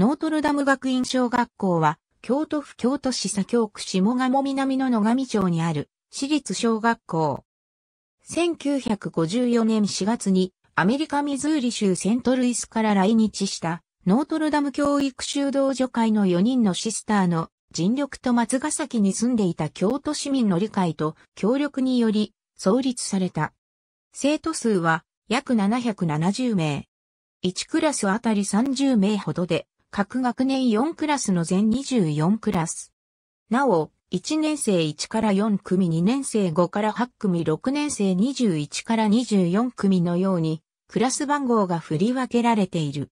ノートルダム学院小学校は、京都府京都市左京区下鴨南の野上町にある、私立小学校。1954年4月に、アメリカミズーリ州セントルイスから来日した、ノートルダム教育修道女会の4人のシスターの尽力と松ヶ崎に住んでいた京都市民の理解と協力により創立された。生徒数は約770名。1クラスあたり30名ほどで、各学年4クラスの全24クラス。なお、1年生1から4組、2年生5から8組、6年生21から24組のように、クラス番号が振り分けられている。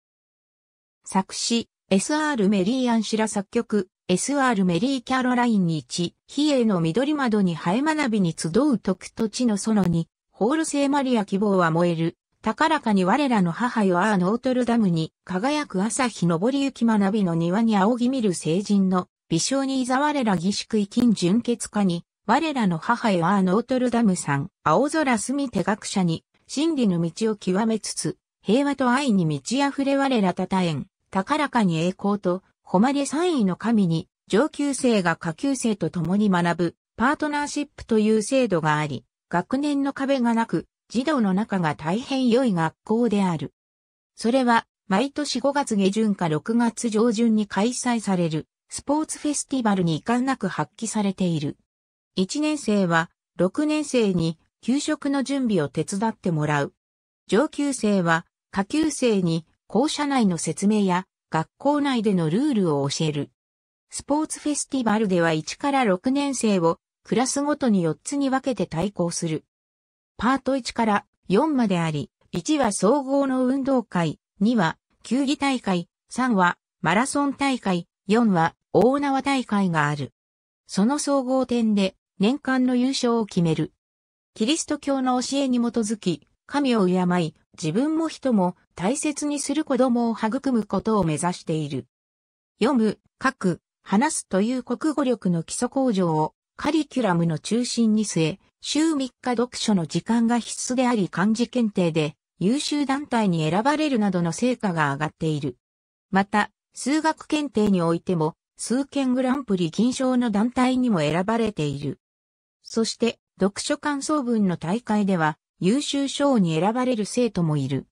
作詞、S.R. メリーアンシラ作曲、S.R. メリーキャロラインに1、比叡の緑窓に生え学びに集う徳と地の園に、ホール聖マリア希望は燃える、高らかに我らの母よアーノートルダムに輝く朝日昇り行き学びの庭に仰ぎ見る聖人の微笑にいざ我ら儀式遺金純潔化に我らの母よアーノートルダムさん青空住手学者に真理の道を極めつつ平和と愛に満ち溢れ我らたたえん高らかに栄光と誉れ三位の神に上級生が下級生と共に学ぶパートナーシップという制度があり学年の壁がなく児童の中が大変良い学校である。それは、毎年5月下旬か6月上旬に開催される、スポーツフェスティバルに遺憾なく発揮されている。1年生は、6年生に、給食の準備を手伝ってもらう。上級生は、下級生に、校舎内の説明や、学校内でのルールを教える。スポーツフェスティバルでは1から6年生を、クラスごとに4つに分けて対抗する。パート1から4まであり、1は総合の運動会、2は球技大会、3はマラソン大会、4は大縄大会がある。その総合点で年間の優勝を決める。キリスト教の教えに基づき、神を敬い、自分も人も大切にする子供を育むことを目指している。読む、書く、話すという国語力の基礎向上をカリキュラムの中心に据え、週3日読書の時間が必須であり漢字検定で優秀団体に選ばれるなどの成果が上がっている。また、数学検定においても、数件グランプリ銀賞の団体にも選ばれている。そして、読書感想文の大会では、優秀賞に選ばれる生徒もいる。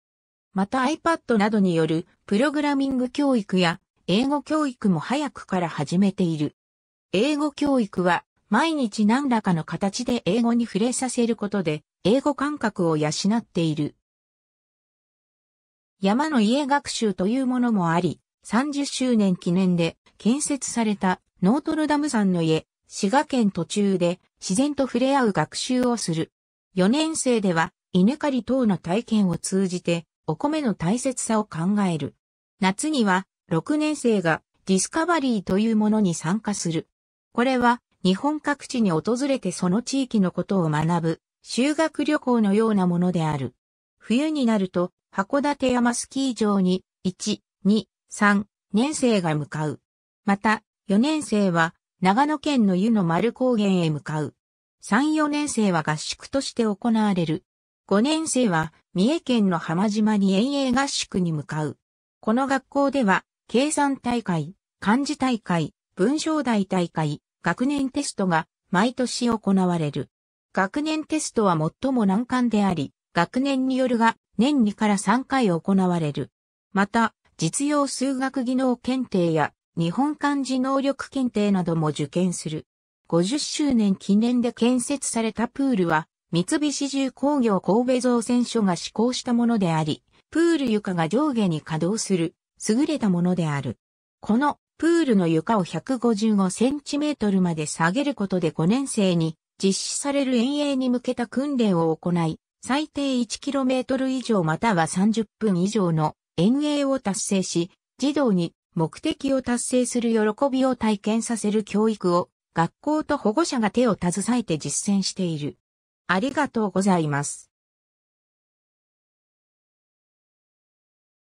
また iPad などによるプログラミング教育や英語教育も早くから始めている。英語教育は毎日何らかの形で英語に触れさせることで、英語感覚を養っている。山の家学習というものもあり、30周年記念で建設されたノートルダム山の家、滋賀県途中で自然と触れ合う学習をする。4年生では稲刈り等の体験を通じてお米の大切さを考える。夏には6年生がディスカバリーというものに参加する。これは日本各地に訪れてその地域のことを学ぶ、修学旅行のようなものである。冬になると、函館山スキー場に、1、2、3年生が向かう。また、4年生は、長野県の湯の丸高原へ向かう。3、4年生は合宿として行われる。5年生は、三重県の浜島に遠泳合宿に向かう。この学校では、計算大会、漢字大会、文章大大会、学年テストが毎年行われる。学年テストは最も難関であり、学年によるが年2から3回行われる。また、実用数学技能検定や日本漢字能力検定なども受験する。50周年記念で建設されたプールは、三菱重工業神戸造船所が施行したものであり、プール床が上下に稼働する、優れたものである。このプールの床を155センチメートルまで下げることで5年生に実施される遠泳に向けた訓練を行い、最低 1km 以上または30分以上の遠泳を達成し、児童に目的を達成する喜びを体験させる教育を学校と保護者が手を携えて実践している。ありがとうございます。